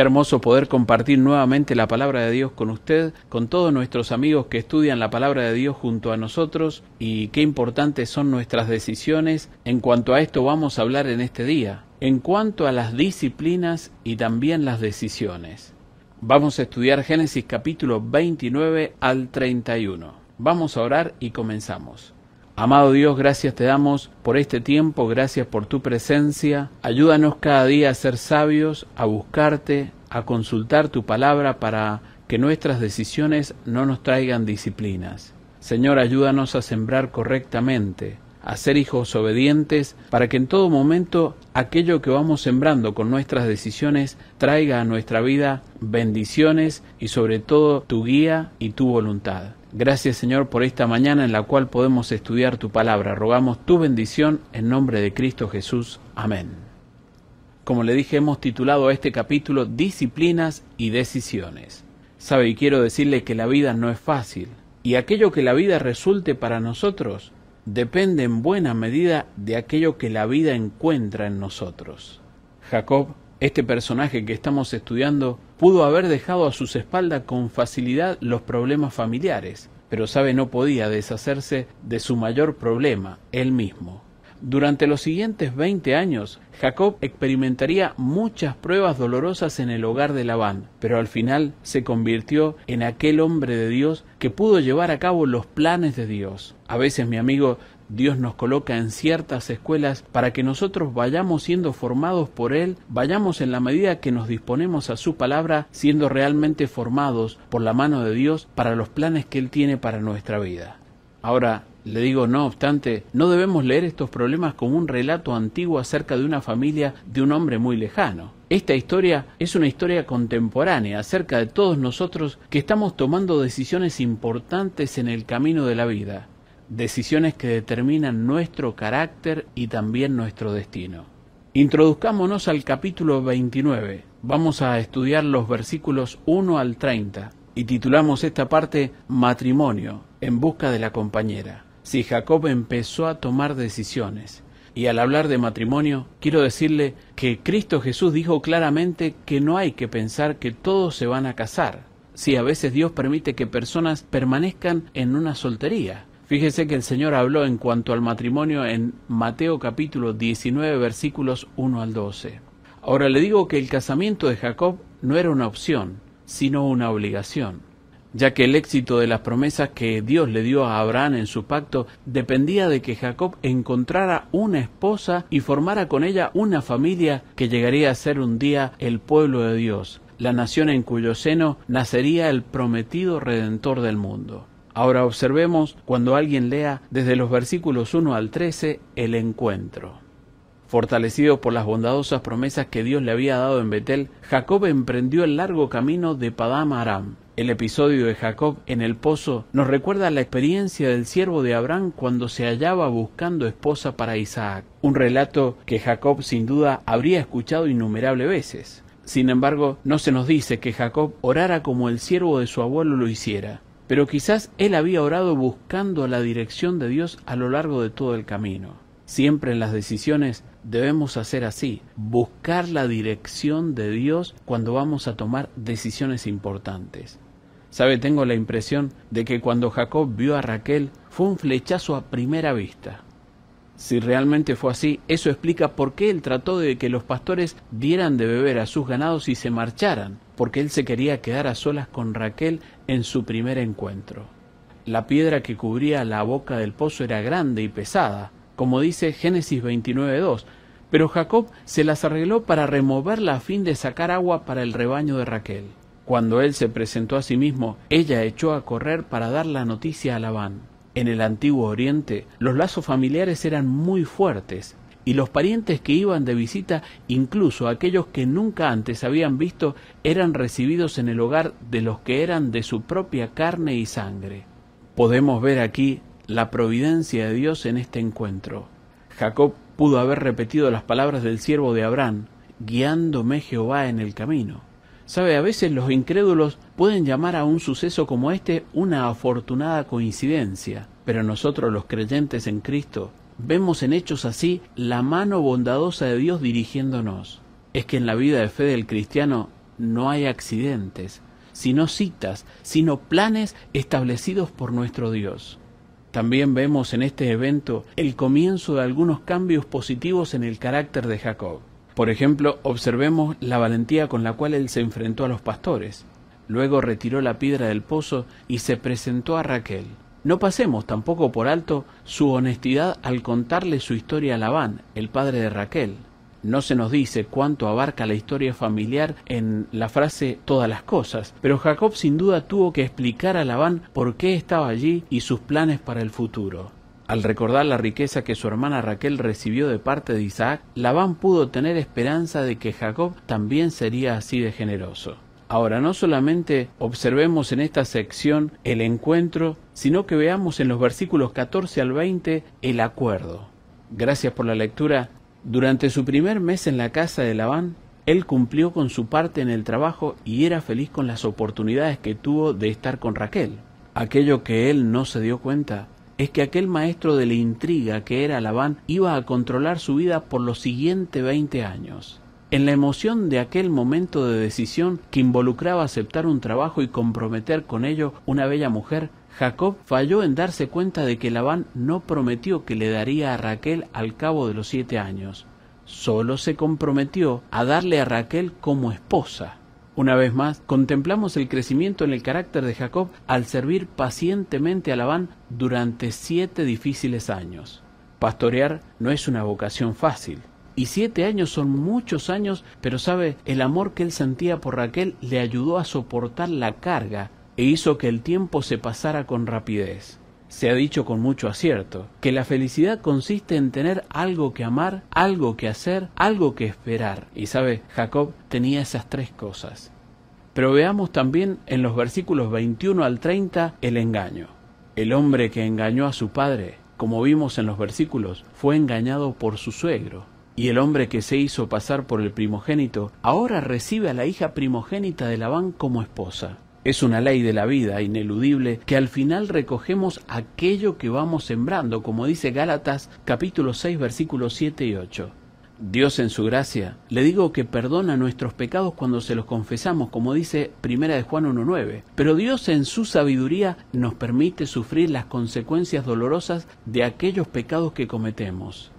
Qué hermoso poder compartir nuevamente la palabra de Dios con usted, con todos nuestros amigos que estudian la palabra de Dios junto a nosotros y qué importantes son nuestras decisiones. En cuanto a esto vamos a hablar en este día, en cuanto a las disciplinas y también las decisiones. Vamos a estudiar Génesis capítulo 29 al 31. Vamos a orar y comenzamos. Amado Dios, gracias te damos por este tiempo, gracias por tu presencia. Ayúdanos cada día a ser sabios, a buscarte, a consultar tu palabra para que nuestras decisiones no nos traigan disciplinas. Señor, ayúdanos a sembrar correctamente, a ser hijos obedientes, para que en todo momento aquello que vamos sembrando con nuestras decisiones traiga a nuestra vida bendiciones y sobre todo tu guía y tu voluntad. Gracias Señor por esta mañana en la cual podemos estudiar tu palabra. Rogamos tu bendición en nombre de Cristo Jesús. Amén. Como le dije, hemos titulado este capítulo Disciplinas y Decisiones. Sabe, y quiero decirle que la vida no es fácil, y aquello que la vida resulte para nosotros depende en buena medida de aquello que la vida encuentra en nosotros. Jacob este personaje que estamos estudiando pudo haber dejado a sus espaldas con facilidad los problemas familiares, pero sabe no podía deshacerse de su mayor problema, él mismo. Durante los siguientes veinte años, Jacob experimentaría muchas pruebas dolorosas en el hogar de Labán, pero al final se convirtió en aquel hombre de Dios que pudo llevar a cabo los planes de Dios. A veces, mi amigo, Dios nos coloca en ciertas escuelas para que nosotros vayamos siendo formados por Él, vayamos en la medida que nos disponemos a su palabra, siendo realmente formados por la mano de Dios para los planes que Él tiene para nuestra vida. Ahora, le digo, no obstante, no debemos leer estos problemas como un relato antiguo acerca de una familia de un hombre muy lejano. Esta historia es una historia contemporánea acerca de todos nosotros que estamos tomando decisiones importantes en el camino de la vida decisiones que determinan nuestro carácter y también nuestro destino. Introduzcámonos al capítulo 29. Vamos a estudiar los versículos 1 al 30 y titulamos esta parte Matrimonio en busca de la compañera. Si Jacob empezó a tomar decisiones, y al hablar de matrimonio, quiero decirle que Cristo Jesús dijo claramente que no hay que pensar que todos se van a casar. Si a veces Dios permite que personas permanezcan en una soltería, Fíjese que el Señor habló en cuanto al matrimonio en Mateo capítulo 19 versículos 1 al 12. Ahora le digo que el casamiento de Jacob no era una opción, sino una obligación, ya que el éxito de las promesas que Dios le dio a Abraham en su pacto dependía de que Jacob encontrara una esposa y formara con ella una familia que llegaría a ser un día el pueblo de Dios, la nación en cuyo seno nacería el prometido redentor del mundo. Ahora observemos cuando alguien lea desde los versículos 1 al 13 el encuentro. Fortalecido por las bondadosas promesas que Dios le había dado en Betel, Jacob emprendió el largo camino de Padam Aram. El episodio de Jacob en el pozo nos recuerda la experiencia del siervo de Abraham cuando se hallaba buscando esposa para Isaac, un relato que Jacob sin duda habría escuchado innumerables veces. Sin embargo, no se nos dice que Jacob orara como el siervo de su abuelo lo hiciera. Pero quizás él había orado buscando la dirección de Dios a lo largo de todo el camino. Siempre en las decisiones debemos hacer así, buscar la dirección de Dios cuando vamos a tomar decisiones importantes. Sabe, tengo la impresión de que cuando Jacob vio a Raquel fue un flechazo a primera vista. Si realmente fue así, eso explica por qué él trató de que los pastores dieran de beber a sus ganados y se marcharan, porque él se quería quedar a solas con Raquel en su primer encuentro. La piedra que cubría la boca del pozo era grande y pesada, como dice Génesis 29.2, pero Jacob se las arregló para removerla a fin de sacar agua para el rebaño de Raquel. Cuando él se presentó a sí mismo, ella echó a correr para dar la noticia a Labán. En el antiguo Oriente, los lazos familiares eran muy fuertes, y los parientes que iban de visita, incluso aquellos que nunca antes habían visto, eran recibidos en el hogar de los que eran de su propia carne y sangre. Podemos ver aquí la providencia de Dios en este encuentro. Jacob pudo haber repetido las palabras del siervo de Abraham, guiándome Jehová en el camino. Sabe, a veces los incrédulos pueden llamar a un suceso como este una afortunada coincidencia, pero nosotros los creyentes en Cristo Vemos en hechos así la mano bondadosa de Dios dirigiéndonos. Es que en la vida de fe del cristiano no hay accidentes, sino citas, sino planes establecidos por nuestro Dios. También vemos en este evento el comienzo de algunos cambios positivos en el carácter de Jacob. Por ejemplo, observemos la valentía con la cual él se enfrentó a los pastores. Luego retiró la piedra del pozo y se presentó a Raquel. No pasemos tampoco por alto su honestidad al contarle su historia a Labán, el padre de Raquel. No se nos dice cuánto abarca la historia familiar en la frase todas las cosas, pero Jacob sin duda tuvo que explicar a Labán por qué estaba allí y sus planes para el futuro. Al recordar la riqueza que su hermana Raquel recibió de parte de Isaac, Labán pudo tener esperanza de que Jacob también sería así de generoso. Ahora, no solamente observemos en esta sección el encuentro, sino que veamos en los versículos 14 al 20 el acuerdo. Gracias por la lectura. Durante su primer mes en la casa de Labán, él cumplió con su parte en el trabajo y era feliz con las oportunidades que tuvo de estar con Raquel. Aquello que él no se dio cuenta es que aquel maestro de la intriga que era Labán iba a controlar su vida por los siguientes 20 años en la emoción de aquel momento de decisión que involucraba aceptar un trabajo y comprometer con ello una bella mujer, Jacob falló en darse cuenta de que Labán no prometió que le daría a Raquel al cabo de los siete años, solo se comprometió a darle a Raquel como esposa. Una vez más, contemplamos el crecimiento en el carácter de Jacob al servir pacientemente a Labán durante siete difíciles años. Pastorear no es una vocación fácil, y siete años son muchos años, pero sabe, el amor que él sentía por Raquel le ayudó a soportar la carga e hizo que el tiempo se pasara con rapidez. Se ha dicho con mucho acierto que la felicidad consiste en tener algo que amar, algo que hacer, algo que esperar. Y sabe, Jacob tenía esas tres cosas. Pero veamos también en los versículos 21 al 30 el engaño. El hombre que engañó a su padre, como vimos en los versículos, fue engañado por su suegro y el hombre que se hizo pasar por el primogénito ahora recibe a la hija primogénita de Labán como esposa. Es una ley de la vida ineludible que al final recogemos aquello que vamos sembrando, como dice Gálatas capítulo 6 versículos 7 y 8. Dios en su gracia, le digo que perdona nuestros pecados cuando se los confesamos, como dice Primera de Juan 1:9, pero Dios en su sabiduría nos permite sufrir las consecuencias dolorosas de aquellos pecados que cometemos.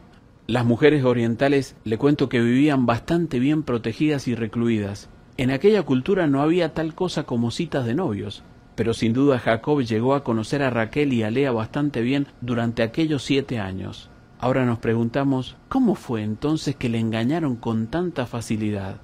Las mujeres orientales le cuento que vivían bastante bien protegidas y recluidas. En aquella cultura no había tal cosa como citas de novios, pero sin duda Jacob llegó a conocer a Raquel y a Lea bastante bien durante aquellos siete años. Ahora nos preguntamos, ¿cómo fue entonces que le engañaron con tanta facilidad?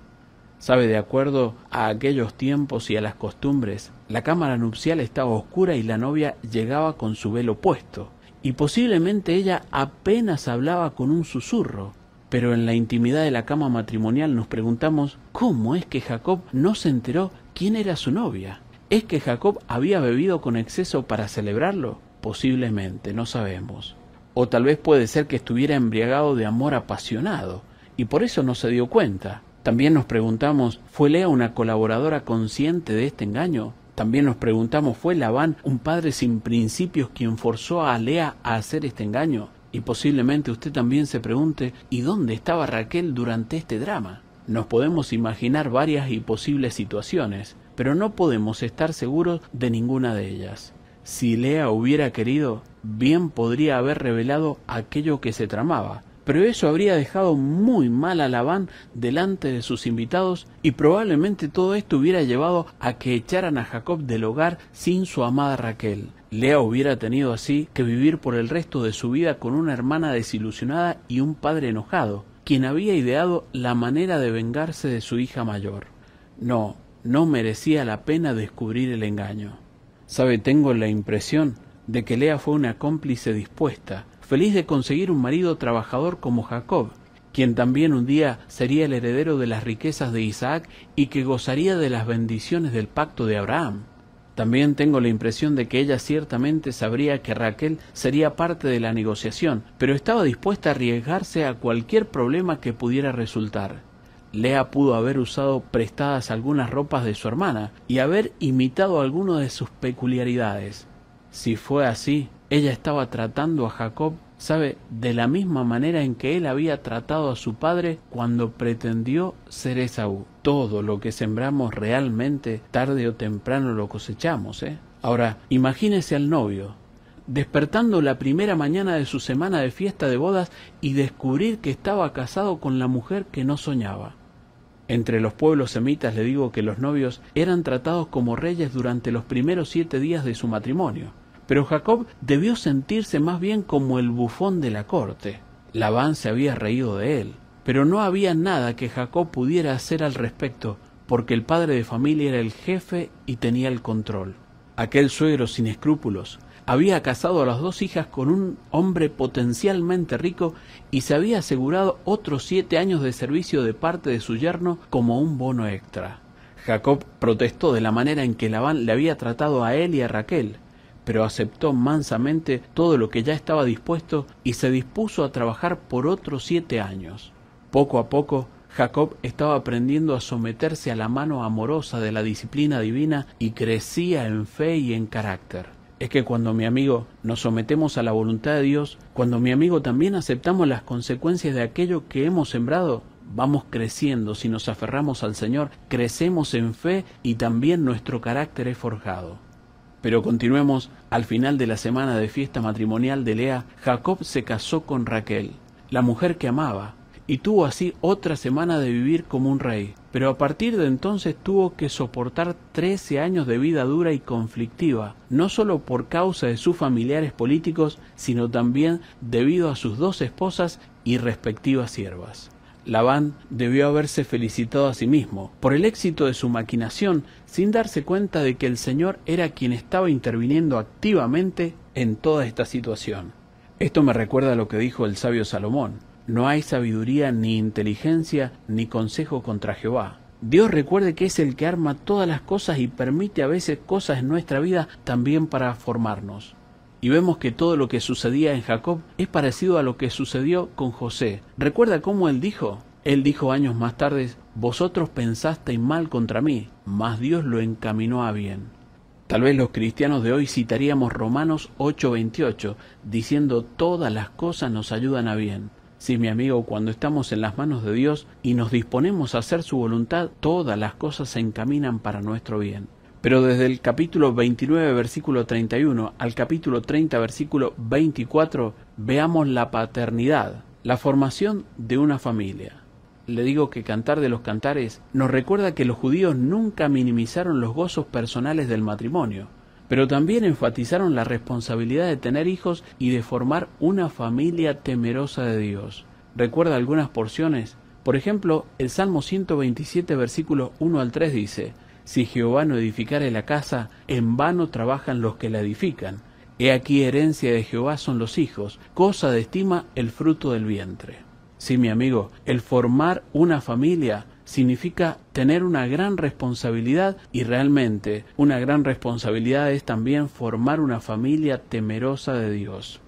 Sabe, de acuerdo a aquellos tiempos y a las costumbres, la cámara nupcial estaba oscura y la novia llegaba con su velo puesto y posiblemente ella apenas hablaba con un susurro. Pero en la intimidad de la cama matrimonial nos preguntamos cómo es que Jacob no se enteró quién era su novia. ¿Es que Jacob había bebido con exceso para celebrarlo? Posiblemente, no sabemos. O tal vez puede ser que estuviera embriagado de amor apasionado, y por eso no se dio cuenta. También nos preguntamos, ¿fue Lea una colaboradora consciente de este engaño? También nos preguntamos, ¿fue Labán un padre sin principios quien forzó a Lea a hacer este engaño? Y posiblemente usted también se pregunte, ¿y dónde estaba Raquel durante este drama? Nos podemos imaginar varias y posibles situaciones, pero no podemos estar seguros de ninguna de ellas. Si Lea hubiera querido, bien podría haber revelado aquello que se tramaba, pero eso habría dejado muy mal a Labán delante de sus invitados y probablemente todo esto hubiera llevado a que echaran a Jacob del hogar sin su amada Raquel. Lea hubiera tenido así que vivir por el resto de su vida con una hermana desilusionada y un padre enojado, quien había ideado la manera de vengarse de su hija mayor. No, no merecía la pena descubrir el engaño. Sabe, tengo la impresión de que Lea fue una cómplice dispuesta, feliz de conseguir un marido trabajador como Jacob, quien también un día sería el heredero de las riquezas de Isaac y que gozaría de las bendiciones del pacto de Abraham. También tengo la impresión de que ella ciertamente sabría que Raquel sería parte de la negociación, pero estaba dispuesta a arriesgarse a cualquier problema que pudiera resultar. Lea pudo haber usado prestadas algunas ropas de su hermana y haber imitado algunas de sus peculiaridades. Si fue así, ella estaba tratando a Jacob, sabe, de la misma manera en que él había tratado a su padre cuando pretendió ser Esaú. Todo lo que sembramos realmente, tarde o temprano lo cosechamos, ¿eh? Ahora, imagínese al novio, despertando la primera mañana de su semana de fiesta de bodas y descubrir que estaba casado con la mujer que no soñaba. Entre los pueblos semitas le digo que los novios eran tratados como reyes durante los primeros siete días de su matrimonio pero Jacob debió sentirse más bien como el bufón de la corte. Labán se había reído de él, pero no había nada que Jacob pudiera hacer al respecto, porque el padre de familia era el jefe y tenía el control. Aquel suegro sin escrúpulos había casado a las dos hijas con un hombre potencialmente rico y se había asegurado otros siete años de servicio de parte de su yerno como un bono extra. Jacob protestó de la manera en que Labán le había tratado a él y a Raquel, pero aceptó mansamente todo lo que ya estaba dispuesto y se dispuso a trabajar por otros siete años. Poco a poco, Jacob estaba aprendiendo a someterse a la mano amorosa de la disciplina divina y crecía en fe y en carácter. Es que cuando mi amigo nos sometemos a la voluntad de Dios, cuando mi amigo también aceptamos las consecuencias de aquello que hemos sembrado, vamos creciendo si nos aferramos al Señor, crecemos en fe y también nuestro carácter es forjado. Pero continuemos, al final de la semana de fiesta matrimonial de Lea, Jacob se casó con Raquel, la mujer que amaba, y tuvo así otra semana de vivir como un rey. Pero a partir de entonces tuvo que soportar trece años de vida dura y conflictiva, no solo por causa de sus familiares políticos, sino también debido a sus dos esposas y respectivas siervas. Labán debió haberse felicitado a sí mismo por el éxito de su maquinación sin darse cuenta de que el Señor era quien estaba interviniendo activamente en toda esta situación. Esto me recuerda a lo que dijo el sabio Salomón. No hay sabiduría ni inteligencia ni consejo contra Jehová. Dios recuerde que es el que arma todas las cosas y permite a veces cosas en nuestra vida también para formarnos y vemos que todo lo que sucedía en Jacob es parecido a lo que sucedió con José. ¿Recuerda cómo él dijo? Él dijo años más tarde, vosotros pensasteis mal contra mí, mas Dios lo encaminó a bien. Tal vez los cristianos de hoy citaríamos Romanos 8:28, diciendo todas las cosas nos ayudan a bien. Sí, mi amigo, cuando estamos en las manos de Dios y nos disponemos a hacer su voluntad, todas las cosas se encaminan para nuestro bien. Pero desde el capítulo 29, versículo 31 al capítulo 30, versículo 24, veamos la paternidad, la formación de una familia. Le digo que Cantar de los Cantares nos recuerda que los judíos nunca minimizaron los gozos personales del matrimonio, pero también enfatizaron la responsabilidad de tener hijos y de formar una familia temerosa de Dios. Recuerda algunas porciones. Por ejemplo, el Salmo 127, versículos 1 al 3 dice, si Jehová no edificare la casa, en vano trabajan los que la edifican. He aquí herencia de Jehová son los hijos, cosa de estima el fruto del vientre. Sí, mi amigo, el formar una familia significa tener una gran responsabilidad y realmente una gran responsabilidad es también formar una familia temerosa de Dios.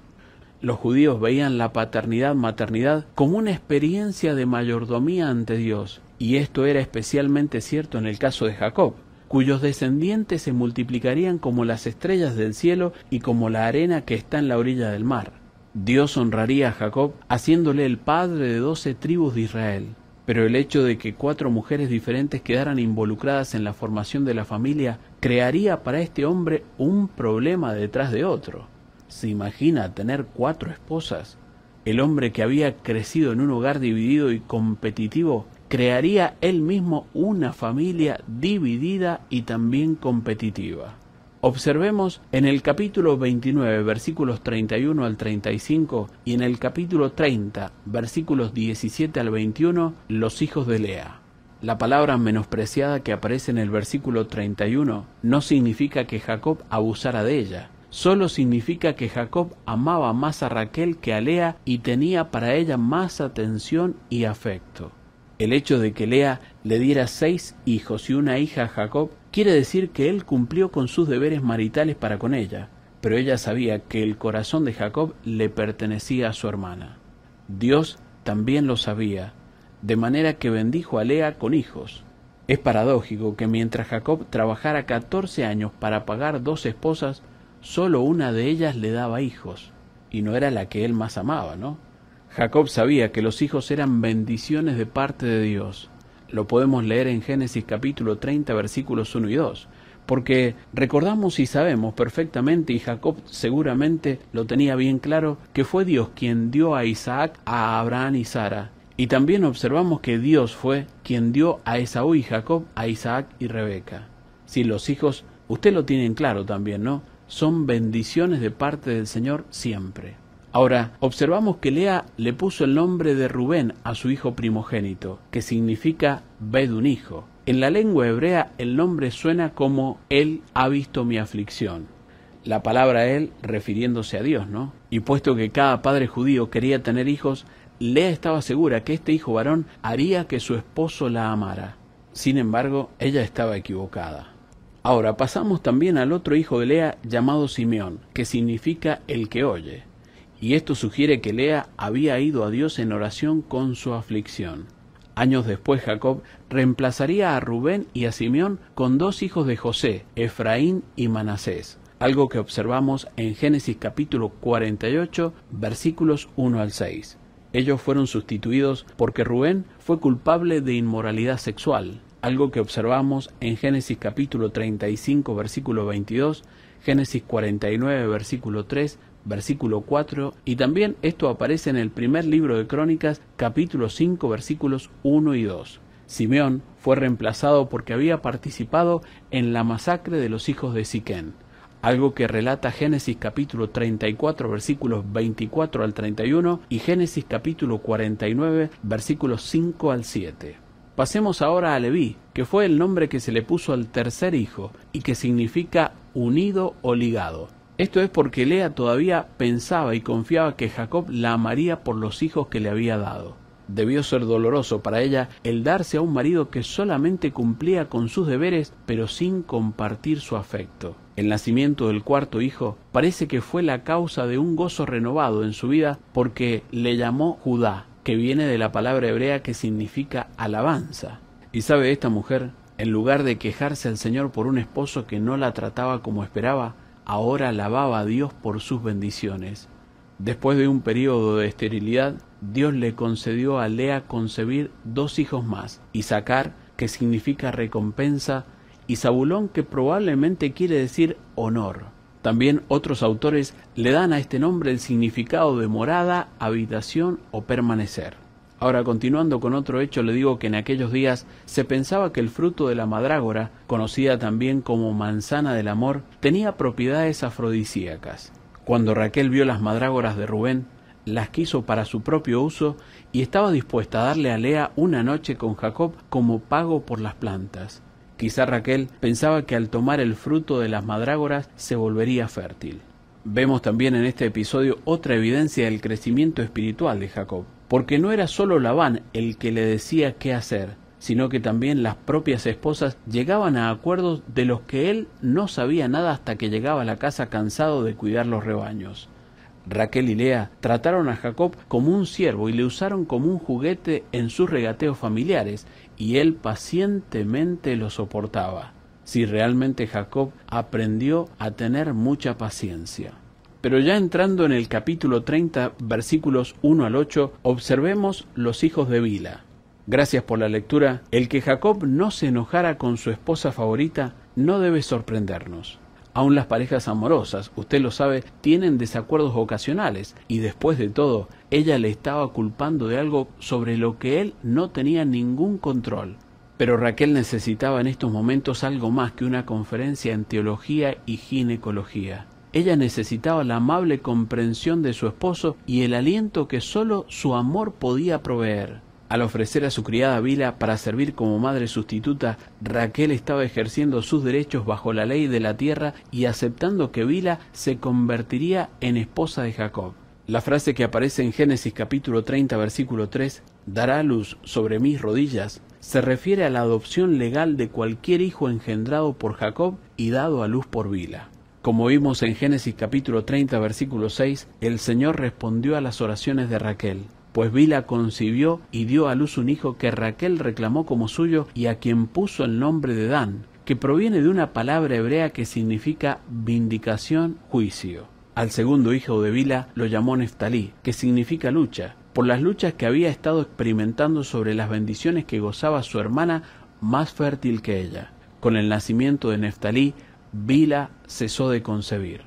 Los judíos veían la paternidad-maternidad como una experiencia de mayordomía ante Dios, y esto era especialmente cierto en el caso de Jacob, cuyos descendientes se multiplicarían como las estrellas del cielo y como la arena que está en la orilla del mar. Dios honraría a Jacob haciéndole el padre de doce tribus de Israel. Pero el hecho de que cuatro mujeres diferentes quedaran involucradas en la formación de la familia crearía para este hombre un problema detrás de otro. ¿Se imagina tener cuatro esposas? El hombre que había crecido en un hogar dividido y competitivo crearía él mismo una familia dividida y también competitiva. Observemos en el capítulo 29, versículos 31 al 35, y en el capítulo 30, versículos 17 al 21, los hijos de Lea. La palabra menospreciada que aparece en el versículo 31 no significa que Jacob abusara de ella, solo significa que Jacob amaba más a Raquel que a Lea y tenía para ella más atención y afecto. El hecho de que Lea le diera seis hijos y una hija a Jacob quiere decir que él cumplió con sus deberes maritales para con ella, pero ella sabía que el corazón de Jacob le pertenecía a su hermana. Dios también lo sabía, de manera que bendijo a Lea con hijos. Es paradójico que mientras Jacob trabajara catorce años para pagar dos esposas, solo una de ellas le daba hijos, y no era la que él más amaba, ¿no? Jacob sabía que los hijos eran bendiciones de parte de Dios. Lo podemos leer en Génesis capítulo 30 versículos 1 y 2, porque recordamos y sabemos perfectamente, y Jacob seguramente lo tenía bien claro, que fue Dios quien dio a Isaac, a Abraham y Sara. Y también observamos que Dios fue quien dio a Esaú y Jacob, a Isaac y Rebeca. Si los hijos, usted lo tiene claro también, ¿no? Son bendiciones de parte del Señor siempre. Ahora, observamos que Lea le puso el nombre de Rubén a su hijo primogénito, que significa ved un hijo. En la lengua hebrea el nombre suena como Él ha visto mi aflicción. La palabra Él refiriéndose a Dios, ¿no? Y puesto que cada padre judío quería tener hijos, Lea estaba segura que este hijo varón haría que su esposo la amara. Sin embargo, ella estaba equivocada. Ahora pasamos también al otro hijo de Lea llamado Simeón, que significa el que oye y esto sugiere que Lea había ido a Dios en oración con su aflicción. Años después Jacob reemplazaría a Rubén y a Simeón con dos hijos de José, Efraín y Manasés, algo que observamos en Génesis capítulo 48 versículos 1 al 6. Ellos fueron sustituidos porque Rubén fue culpable de inmoralidad sexual, algo que observamos en Génesis capítulo 35 versículo 22, Génesis 49 versículo 3, versículo 4, y también esto aparece en el primer libro de Crónicas, capítulo 5, versículos 1 y 2. Simeón fue reemplazado porque había participado en la masacre de los hijos de Siquén, algo que relata Génesis capítulo 34 versículos 24 al 31 y Génesis capítulo 49 versículos 5 al 7. Pasemos ahora a Leví, que fue el nombre que se le puso al tercer hijo y que significa unido o ligado. Esto es porque Lea todavía pensaba y confiaba que Jacob la amaría por los hijos que le había dado. Debió ser doloroso para ella el darse a un marido que solamente cumplía con sus deberes pero sin compartir su afecto. El nacimiento del cuarto hijo parece que fue la causa de un gozo renovado en su vida porque le llamó Judá, que viene de la palabra hebrea que significa alabanza. Y sabe esta mujer, en lugar de quejarse al Señor por un esposo que no la trataba como esperaba, ahora alababa a Dios por sus bendiciones. Después de un periodo de esterilidad, Dios le concedió a Lea concebir dos hijos más, Isaacar, que significa recompensa, y Zabulón, que probablemente quiere decir honor. También otros autores le dan a este nombre el significado de morada, habitación o permanecer. Ahora, continuando con otro hecho, le digo que en aquellos días se pensaba que el fruto de la madrágora, conocida también como manzana del amor, tenía propiedades afrodisíacas. Cuando Raquel vio las madrágoras de Rubén, las quiso para su propio uso y estaba dispuesta a darle a Lea una noche con Jacob como pago por las plantas. Quizá Raquel pensaba que al tomar el fruto de las madrágoras se volvería fértil. Vemos también en este episodio otra evidencia del crecimiento espiritual de Jacob porque no era solo Labán el que le decía qué hacer, sino que también las propias esposas llegaban a acuerdos de los que él no sabía nada hasta que llegaba a la casa cansado de cuidar los rebaños. Raquel y Lea trataron a Jacob como un siervo y le usaron como un juguete en sus regateos familiares, y él pacientemente lo soportaba, si realmente Jacob aprendió a tener mucha paciencia. Pero ya entrando en el capítulo 30, versículos 1 al 8, observemos los hijos de Bila. Gracias por la lectura. El que Jacob no se enojara con su esposa favorita no debe sorprendernos. Aún las parejas amorosas, usted lo sabe, tienen desacuerdos ocasionales y después de todo, ella le estaba culpando de algo sobre lo que él no tenía ningún control. Pero Raquel necesitaba en estos momentos algo más que una conferencia en teología y ginecología. Ella necesitaba la amable comprensión de su esposo y el aliento que solo su amor podía proveer. Al ofrecer a su criada Vila para servir como madre sustituta, Raquel estaba ejerciendo sus derechos bajo la ley de la tierra y aceptando que Vila se convertiría en esposa de Jacob. La frase que aparece en Génesis capítulo 30 versículo 3, dará luz sobre mis rodillas, se refiere a la adopción legal de cualquier hijo engendrado por Jacob y dado a luz por Vila. Como vimos en Génesis capítulo 30, versículo 6, el Señor respondió a las oraciones de Raquel, pues Bila concibió y dio a luz un hijo que Raquel reclamó como suyo y a quien puso el nombre de Dan, que proviene de una palabra hebrea que significa vindicación, juicio. Al segundo hijo de Bila lo llamó Neftalí, que significa lucha, por las luchas que había estado experimentando sobre las bendiciones que gozaba su hermana más fértil que ella. Con el nacimiento de Neftalí, Bila cesó de concebir.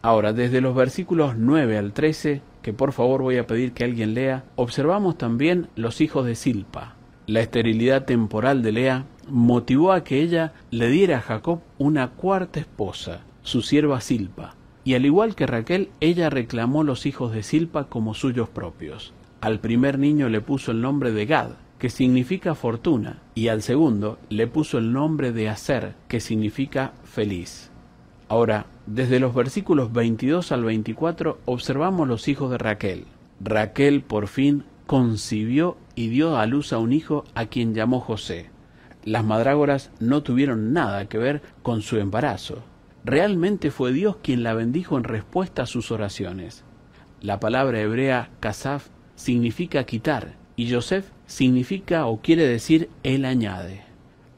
Ahora, desde los versículos 9 al 13, que por favor voy a pedir que alguien lea, observamos también los hijos de Silpa. La esterilidad temporal de Lea motivó a que ella le diera a Jacob una cuarta esposa, su sierva Silpa, y al igual que Raquel, ella reclamó los hijos de Silpa como suyos propios. Al primer niño le puso el nombre de Gad, que significa fortuna, y al segundo le puso el nombre de hacer, que significa feliz. Ahora, desde los versículos 22 al 24 observamos los hijos de Raquel. Raquel por fin concibió y dio a luz a un hijo a quien llamó José. Las madrágoras no tuvieron nada que ver con su embarazo. Realmente fue Dios quien la bendijo en respuesta a sus oraciones. La palabra hebrea kasaf significa quitar y Joseph significa o quiere decir Él añade.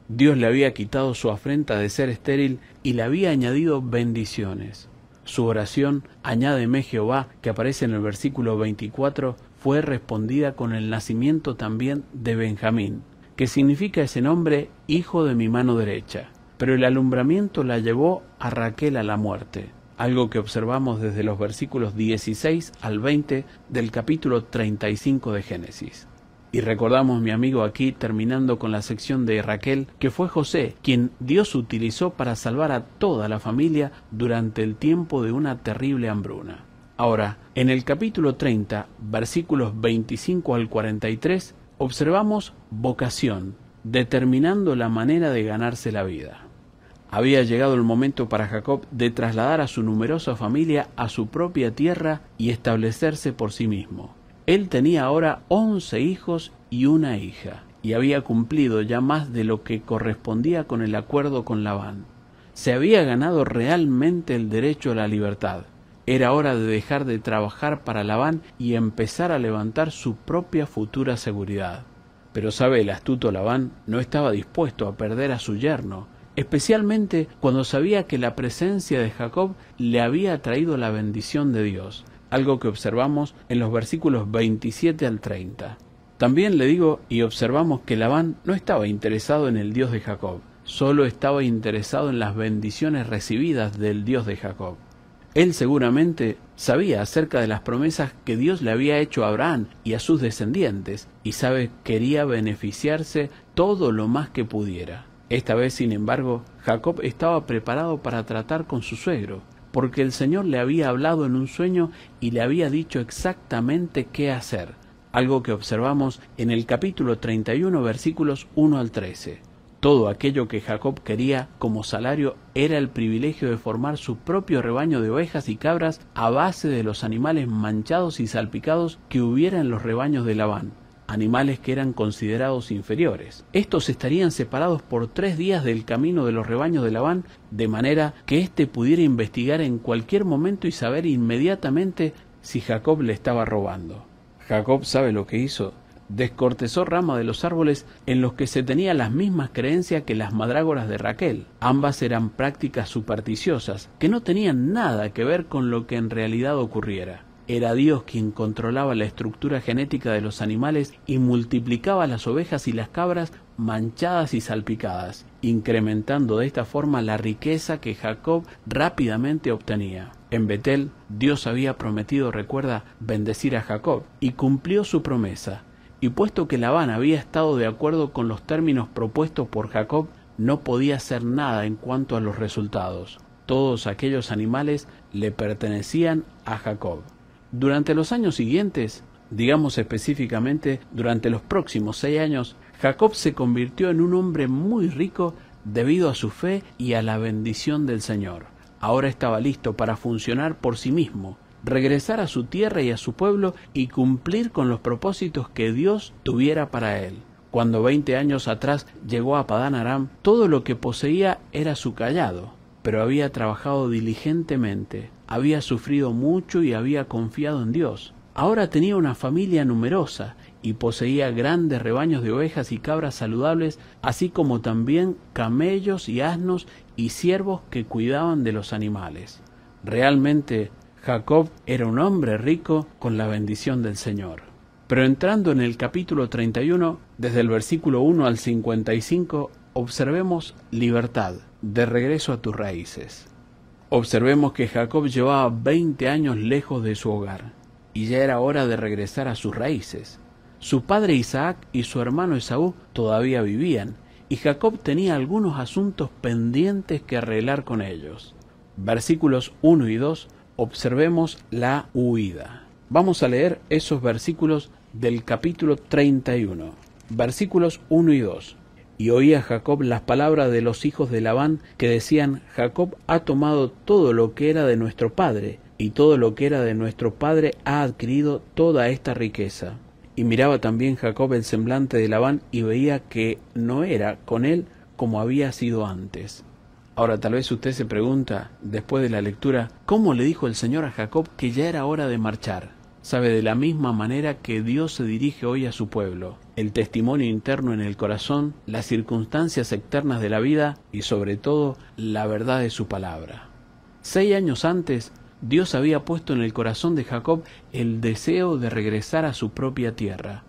Dios le había quitado su afrenta de ser estéril y le había añadido bendiciones. Su oración, añádeme Jehová, que aparece en el versículo 24, fue respondida con el nacimiento también de Benjamín, que significa ese nombre hijo de mi mano derecha. Pero el alumbramiento la llevó a Raquel a la muerte algo que observamos desde los versículos 16 al 20 del capítulo 35 de Génesis. Y recordamos, mi amigo, aquí terminando con la sección de Raquel, que fue José quien Dios utilizó para salvar a toda la familia durante el tiempo de una terrible hambruna. Ahora, en el capítulo 30, versículos 25 al 43, observamos vocación, determinando la manera de ganarse la vida. Había llegado el momento para Jacob de trasladar a su numerosa familia a su propia tierra y establecerse por sí mismo. Él tenía ahora once hijos y una hija, y había cumplido ya más de lo que correspondía con el acuerdo con Labán. Se había ganado realmente el derecho a la libertad. Era hora de dejar de trabajar para Labán y empezar a levantar su propia futura seguridad. Pero sabe el astuto Labán, no estaba dispuesto a perder a su yerno, especialmente cuando sabía que la presencia de Jacob le había traído la bendición de Dios, algo que observamos en los versículos 27 al 30. También le digo y observamos que Labán no estaba interesado en el Dios de Jacob, solo estaba interesado en las bendiciones recibidas del Dios de Jacob. Él seguramente sabía acerca de las promesas que Dios le había hecho a Abraham y a sus descendientes, y sabe que quería beneficiarse todo lo más que pudiera. Esta vez, sin embargo, Jacob estaba preparado para tratar con su suegro, porque el Señor le había hablado en un sueño y le había dicho exactamente qué hacer, algo que observamos en el capítulo 31 versículos 1 al 13. Todo aquello que Jacob quería como salario era el privilegio de formar su propio rebaño de ovejas y cabras a base de los animales manchados y salpicados que hubiera en los rebaños de Labán animales que eran considerados inferiores. Estos estarían separados por tres días del camino de los rebaños de Labán, de manera que éste pudiera investigar en cualquier momento y saber inmediatamente si Jacob le estaba robando. Jacob sabe lo que hizo. Descortezó rama de los árboles en los que se tenía las mismas creencias que las madrágoras de Raquel. Ambas eran prácticas supersticiosas que no tenían nada que ver con lo que en realidad ocurriera. Era Dios quien controlaba la estructura genética de los animales y multiplicaba las ovejas y las cabras manchadas y salpicadas, incrementando de esta forma la riqueza que Jacob rápidamente obtenía. En Betel, Dios había prometido, recuerda, bendecir a Jacob, y cumplió su promesa. Y puesto que Labán había estado de acuerdo con los términos propuestos por Jacob, no podía hacer nada en cuanto a los resultados. Todos aquellos animales le pertenecían a Jacob. Durante los años siguientes, digamos específicamente durante los próximos seis años, Jacob se convirtió en un hombre muy rico debido a su fe y a la bendición del Señor. Ahora estaba listo para funcionar por sí mismo, regresar a su tierra y a su pueblo y cumplir con los propósitos que Dios tuviera para él. Cuando veinte años atrás llegó a Padán Aram, todo lo que poseía era su callado, pero había trabajado diligentemente, había sufrido mucho y había confiado en Dios. Ahora tenía una familia numerosa y poseía grandes rebaños de ovejas y cabras saludables, así como también camellos y asnos y siervos que cuidaban de los animales. Realmente Jacob era un hombre rico con la bendición del Señor. Pero entrando en el capítulo 31, desde el versículo 1 al 55, Observemos libertad de regreso a tus raíces. Observemos que Jacob llevaba 20 años lejos de su hogar y ya era hora de regresar a sus raíces. Su padre Isaac y su hermano Esaú todavía vivían y Jacob tenía algunos asuntos pendientes que arreglar con ellos. Versículos 1 y 2 observemos la huida. Vamos a leer esos versículos del capítulo 31. Versículos 1 y 2 y oía Jacob las palabras de los hijos de Labán que decían Jacob ha tomado todo lo que era de nuestro padre, y todo lo que era de nuestro padre ha adquirido toda esta riqueza. Y miraba también Jacob el semblante de Labán y veía que no era con él como había sido antes. Ahora tal vez usted se pregunta, después de la lectura, ¿cómo le dijo el Señor a Jacob que ya era hora de marchar? sabe de la misma manera que Dios se dirige hoy a su pueblo. El testimonio interno en el corazón, las circunstancias externas de la vida y sobre todo la verdad de su palabra. Seis años antes, Dios había puesto en el corazón de Jacob el deseo de regresar a su propia tierra,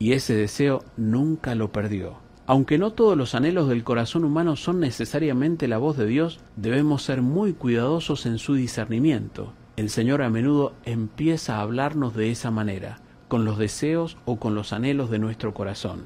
y ese deseo nunca lo perdió. Aunque no todos los anhelos del corazón humano son necesariamente la voz de Dios, debemos ser muy cuidadosos en su discernimiento. El Señor a menudo empieza a hablarnos de esa manera, con los deseos o con los anhelos de nuestro corazón.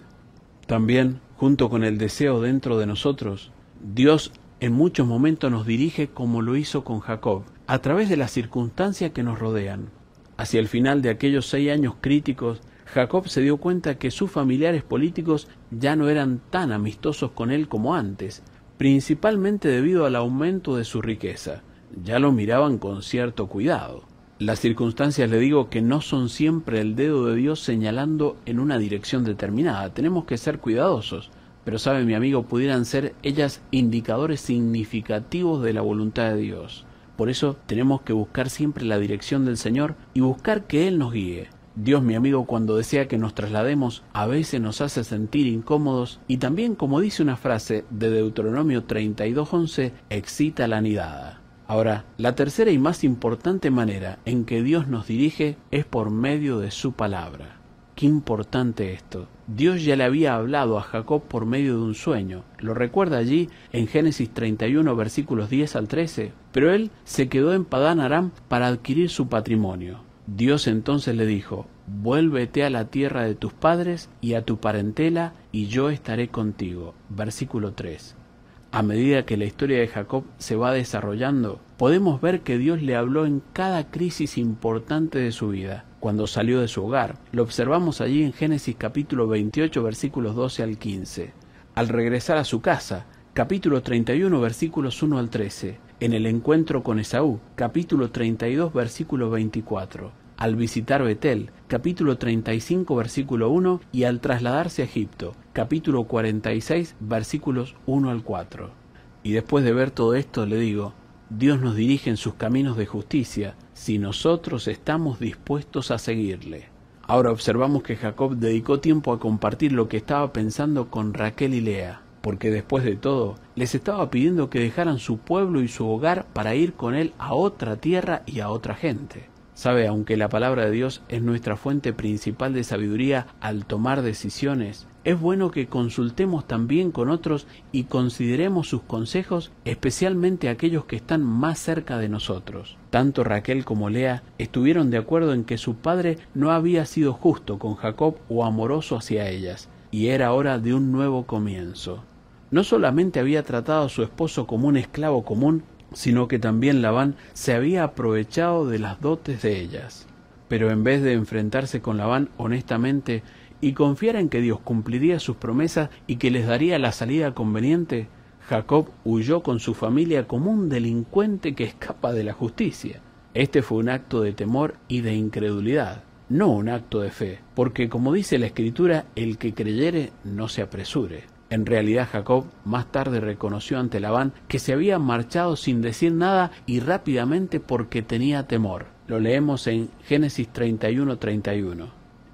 También, junto con el deseo dentro de nosotros, Dios en muchos momentos nos dirige como lo hizo con Jacob, a través de las circunstancias que nos rodean. Hacia el final de aquellos seis años críticos, Jacob se dio cuenta que sus familiares políticos ya no eran tan amistosos con él como antes, principalmente debido al aumento de su riqueza ya lo miraban con cierto cuidado. Las circunstancias, le digo, que no son siempre el dedo de Dios señalando en una dirección determinada. Tenemos que ser cuidadosos, pero sabe mi amigo, pudieran ser ellas indicadores significativos de la voluntad de Dios. Por eso tenemos que buscar siempre la dirección del Señor y buscar que Él nos guíe. Dios, mi amigo, cuando desea que nos traslademos, a veces nos hace sentir incómodos y también, como dice una frase de Deuteronomio 32.11, excita la anidada. Ahora, la tercera y más importante manera en que Dios nos dirige es por medio de su palabra. Qué importante esto. Dios ya le había hablado a Jacob por medio de un sueño. Lo recuerda allí en Génesis 31 versículos 10 al 13. Pero él se quedó en Padán Aram para adquirir su patrimonio. Dios entonces le dijo, vuélvete a la tierra de tus padres y a tu parentela, y yo estaré contigo. Versículo 3. A medida que la historia de Jacob se va desarrollando, podemos ver que Dios le habló en cada crisis importante de su vida, cuando salió de su hogar. Lo observamos allí en Génesis capítulo 28 versículos 12 al 15. Al regresar a su casa, capítulo 31 versículos 1 al 13. En el encuentro con Esaú, capítulo 32 versículo 24 al visitar Betel, capítulo 35, versículo 1, y al trasladarse a Egipto, capítulo 46, versículos 1 al 4. Y después de ver todo esto le digo, Dios nos dirige en sus caminos de justicia si nosotros estamos dispuestos a seguirle. Ahora observamos que Jacob dedicó tiempo a compartir lo que estaba pensando con Raquel y Lea, porque después de todo les estaba pidiendo que dejaran su pueblo y su hogar para ir con él a otra tierra y a otra gente. Sabe, aunque la palabra de Dios es nuestra fuente principal de sabiduría al tomar decisiones, es bueno que consultemos también con otros y consideremos sus consejos, especialmente aquellos que están más cerca de nosotros. Tanto Raquel como Lea estuvieron de acuerdo en que su padre no había sido justo con Jacob o amoroso hacia ellas, y era hora de un nuevo comienzo. No solamente había tratado a su esposo como un esclavo común, sino que también Labán se había aprovechado de las dotes de ellas. Pero en vez de enfrentarse con Labán honestamente y confiar en que Dios cumpliría sus promesas y que les daría la salida conveniente, Jacob huyó con su familia como un delincuente que escapa de la justicia. Este fue un acto de temor y de incredulidad, no un acto de fe, porque como dice la Escritura, el que creyere no se apresure. En realidad Jacob más tarde reconoció ante Labán que se había marchado sin decir nada y rápidamente porque tenía temor. Lo leemos en Génesis 31:31. 31.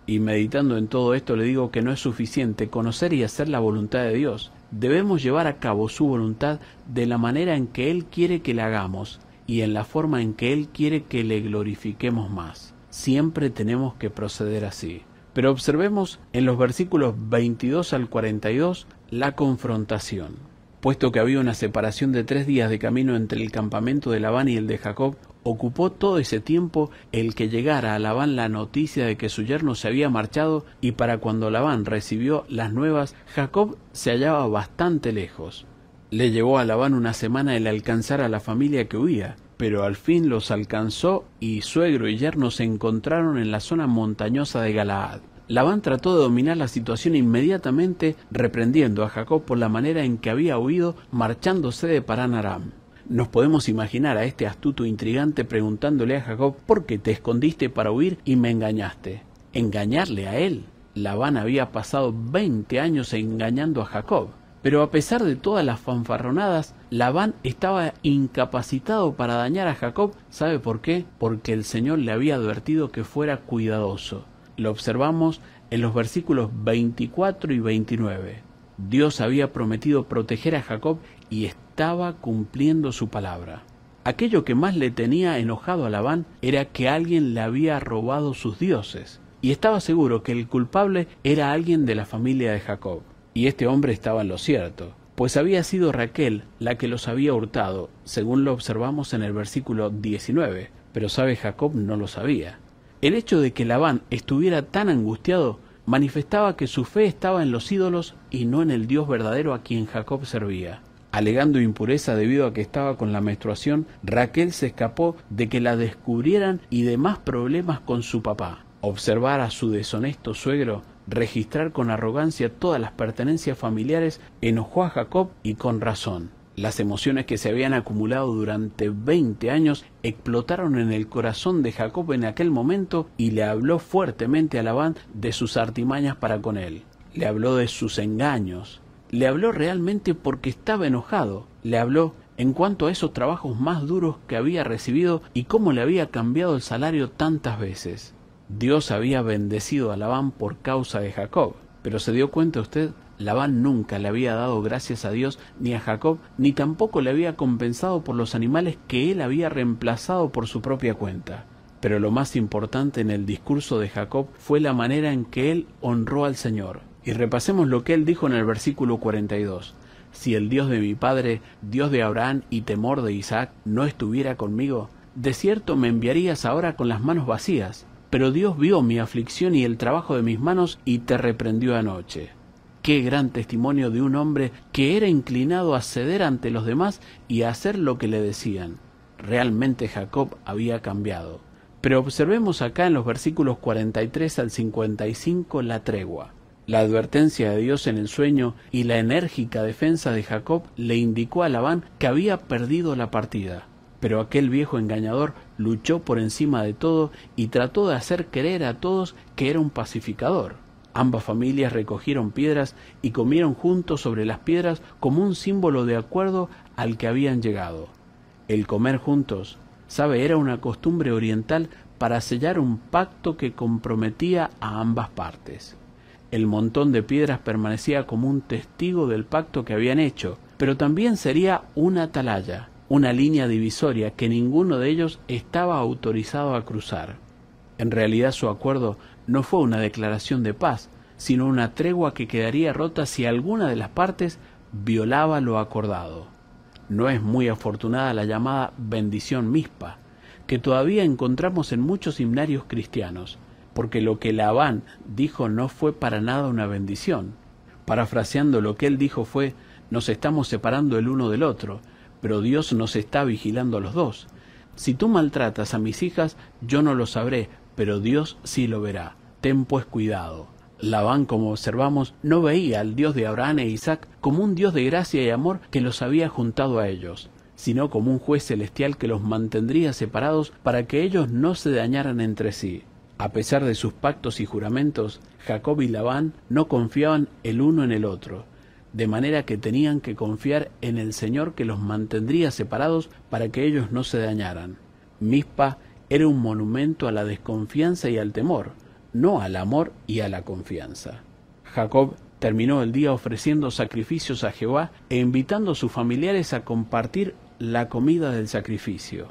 Y meditando en todo esto le digo que no es suficiente conocer y hacer la voluntad de Dios. Debemos llevar a cabo su voluntad de la manera en que Él quiere que la hagamos y en la forma en que Él quiere que le glorifiquemos más. Siempre tenemos que proceder así. Pero observemos en los versículos 22 al 42 la confrontación. Puesto que había una separación de tres días de camino entre el campamento de Labán y el de Jacob, ocupó todo ese tiempo el que llegara a Labán la noticia de que su yerno se había marchado y para cuando Labán recibió las nuevas, Jacob se hallaba bastante lejos. Le llevó a Labán una semana el alcanzar a la familia que huía, pero al fin los alcanzó y suegro y yerno se encontraron en la zona montañosa de Galaad. Labán trató de dominar la situación inmediatamente reprendiendo a Jacob por la manera en que había huido marchándose de Paranaram. Nos podemos imaginar a este astuto intrigante preguntándole a Jacob por qué te escondiste para huir y me engañaste. ¿Engañarle a él? Labán había pasado 20 años engañando a Jacob. Pero a pesar de todas las fanfarronadas, Labán estaba incapacitado para dañar a Jacob. ¿Sabe por qué? Porque el Señor le había advertido que fuera cuidadoso lo observamos en los versículos 24 y 29. Dios había prometido proteger a Jacob y estaba cumpliendo su palabra. Aquello que más le tenía enojado a Labán era que alguien le había robado sus dioses, y estaba seguro que el culpable era alguien de la familia de Jacob. Y este hombre estaba en lo cierto, pues había sido Raquel la que los había hurtado, según lo observamos en el versículo 19, pero sabe Jacob no lo sabía. El hecho de que Labán estuviera tan angustiado manifestaba que su fe estaba en los ídolos y no en el Dios verdadero a quien Jacob servía. Alegando impureza debido a que estaba con la menstruación, Raquel se escapó de que la descubrieran y de más problemas con su papá. Observar a su deshonesto suegro registrar con arrogancia todas las pertenencias familiares enojó a Jacob y con razón. Las emociones que se habían acumulado durante 20 años explotaron en el corazón de Jacob en aquel momento y le habló fuertemente a Labán de sus artimañas para con él. Le habló de sus engaños. Le habló realmente porque estaba enojado. Le habló en cuanto a esos trabajos más duros que había recibido y cómo le había cambiado el salario tantas veces. Dios había bendecido a Labán por causa de Jacob. Pero se dio cuenta usted Labán nunca le había dado gracias a Dios ni a Jacob, ni tampoco le había compensado por los animales que él había reemplazado por su propia cuenta. Pero lo más importante en el discurso de Jacob fue la manera en que él honró al Señor. Y repasemos lo que él dijo en el versículo 42. Si el Dios de mi padre, Dios de Abraham y temor de Isaac, no estuviera conmigo, de cierto me enviarías ahora con las manos vacías. Pero Dios vio mi aflicción y el trabajo de mis manos y te reprendió anoche. Qué gran testimonio de un hombre que era inclinado a ceder ante los demás y a hacer lo que le decían. Realmente Jacob había cambiado. Pero observemos acá en los versículos 43 al 55 la tregua. La advertencia de Dios en el sueño y la enérgica defensa de Jacob le indicó a Labán que había perdido la partida. Pero aquel viejo engañador luchó por encima de todo y trató de hacer creer a todos que era un pacificador. Ambas familias recogieron piedras y comieron juntos sobre las piedras como un símbolo de acuerdo al que habían llegado. El comer juntos, sabe, era una costumbre oriental para sellar un pacto que comprometía a ambas partes. El montón de piedras permanecía como un testigo del pacto que habían hecho, pero también sería una atalaya, una línea divisoria que ninguno de ellos estaba autorizado a cruzar. En realidad su acuerdo no fue una declaración de paz, sino una tregua que quedaría rota si alguna de las partes violaba lo acordado. No es muy afortunada la llamada bendición mispa, que todavía encontramos en muchos himnarios cristianos, porque lo que Labán dijo no fue para nada una bendición. Parafraseando lo que él dijo fue, nos estamos separando el uno del otro, pero Dios nos está vigilando a los dos. Si tú maltratas a mis hijas, yo no lo sabré, pero Dios sí lo verá. Ten pues cuidado. Labán, como observamos, no veía al Dios de Abraham e Isaac como un Dios de gracia y amor que los había juntado a ellos, sino como un juez celestial que los mantendría separados para que ellos no se dañaran entre sí. A pesar de sus pactos y juramentos, Jacob y Labán no confiaban el uno en el otro, de manera que tenían que confiar en el Señor que los mantendría separados para que ellos no se dañaran. Mispa era un monumento a la desconfianza y al temor, no al amor y a la confianza. Jacob terminó el día ofreciendo sacrificios a Jehová e invitando a sus familiares a compartir la comida del sacrificio.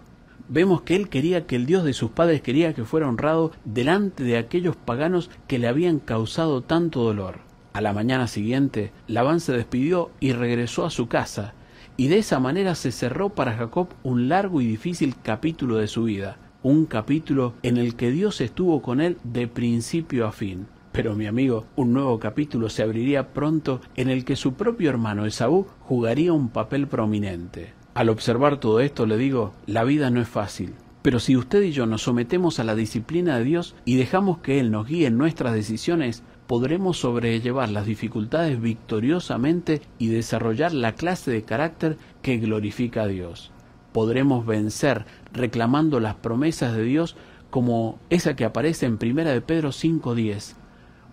Vemos que él quería que el Dios de sus padres quería que fuera honrado delante de aquellos paganos que le habían causado tanto dolor. A la mañana siguiente, Labán se despidió y regresó a su casa, y de esa manera se cerró para Jacob un largo y difícil capítulo de su vida, un capítulo en el que Dios estuvo con él de principio a fin. Pero mi amigo, un nuevo capítulo se abriría pronto en el que su propio hermano Esaú jugaría un papel prominente. Al observar todo esto le digo, la vida no es fácil, pero si usted y yo nos sometemos a la disciplina de Dios y dejamos que Él nos guíe en nuestras decisiones, podremos sobrellevar las dificultades victoriosamente y desarrollar la clase de carácter que glorifica a Dios. Podremos vencer reclamando las promesas de Dios como esa que aparece en Primera de Pedro 5:10.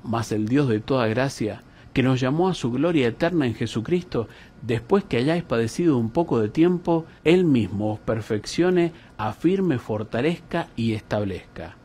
Mas el Dios de toda gracia, que nos llamó a su gloria eterna en Jesucristo, después que hayáis padecido un poco de tiempo, Él mismo os perfeccione, afirme, fortalezca y establezca.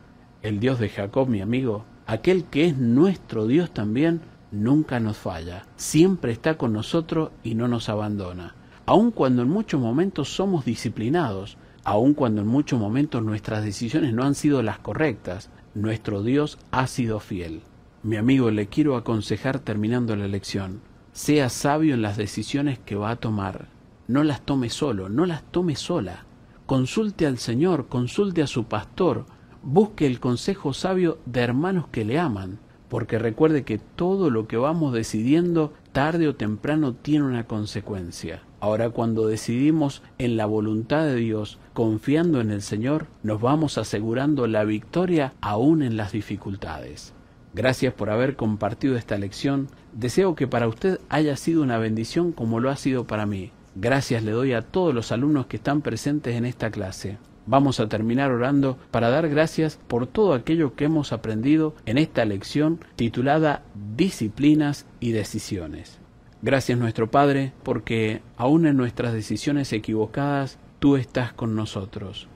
El Dios de Jacob, mi amigo, aquel que es nuestro Dios también, nunca nos falla, siempre está con nosotros y no nos abandona, aun cuando en muchos momentos somos disciplinados, aun cuando en muchos momentos nuestras decisiones no han sido las correctas, nuestro Dios ha sido fiel. Mi amigo, le quiero aconsejar terminando la lección, sea sabio en las decisiones que va a tomar. No las tome solo, no las tome sola. Consulte al Señor, consulte a su pastor, busque el consejo sabio de hermanos que le aman, porque recuerde que todo lo que vamos decidiendo tarde o temprano tiene una consecuencia. Ahora cuando decidimos en la voluntad de Dios, confiando en el Señor, nos vamos asegurando la victoria aún en las dificultades. Gracias por haber compartido esta lección. Deseo que para usted haya sido una bendición como lo ha sido para mí. Gracias le doy a todos los alumnos que están presentes en esta clase. Vamos a terminar orando para dar gracias por todo aquello que hemos aprendido en esta lección titulada Disciplinas y Decisiones. Gracias nuestro Padre porque aún en nuestras decisiones equivocadas tú estás con nosotros.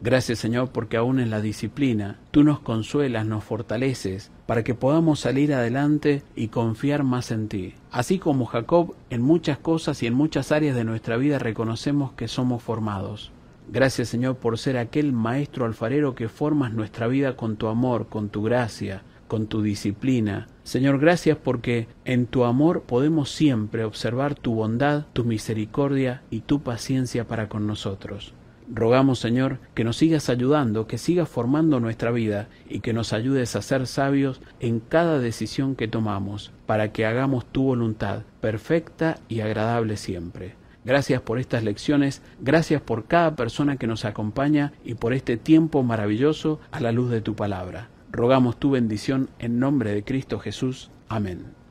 Gracias Señor porque aún en la disciplina tú nos consuelas, nos fortaleces para que podamos salir adelante y confiar más en ti. Así como Jacob, en muchas cosas y en muchas áreas de nuestra vida reconocemos que somos formados. Gracias Señor por ser aquel maestro alfarero que formas nuestra vida con tu amor, con tu gracia, con tu disciplina, Señor, gracias porque en tu amor podemos siempre observar tu bondad, tu misericordia y tu paciencia para con nosotros. Rogamos, Señor, que nos sigas ayudando, que sigas formando nuestra vida y que nos ayudes a ser sabios en cada decisión que tomamos, para que hagamos tu voluntad, perfecta y agradable siempre. Gracias por estas lecciones, gracias por cada persona que nos acompaña y por este tiempo maravilloso a la luz de tu palabra rogamos tu bendición en nombre de Cristo Jesús. Amén.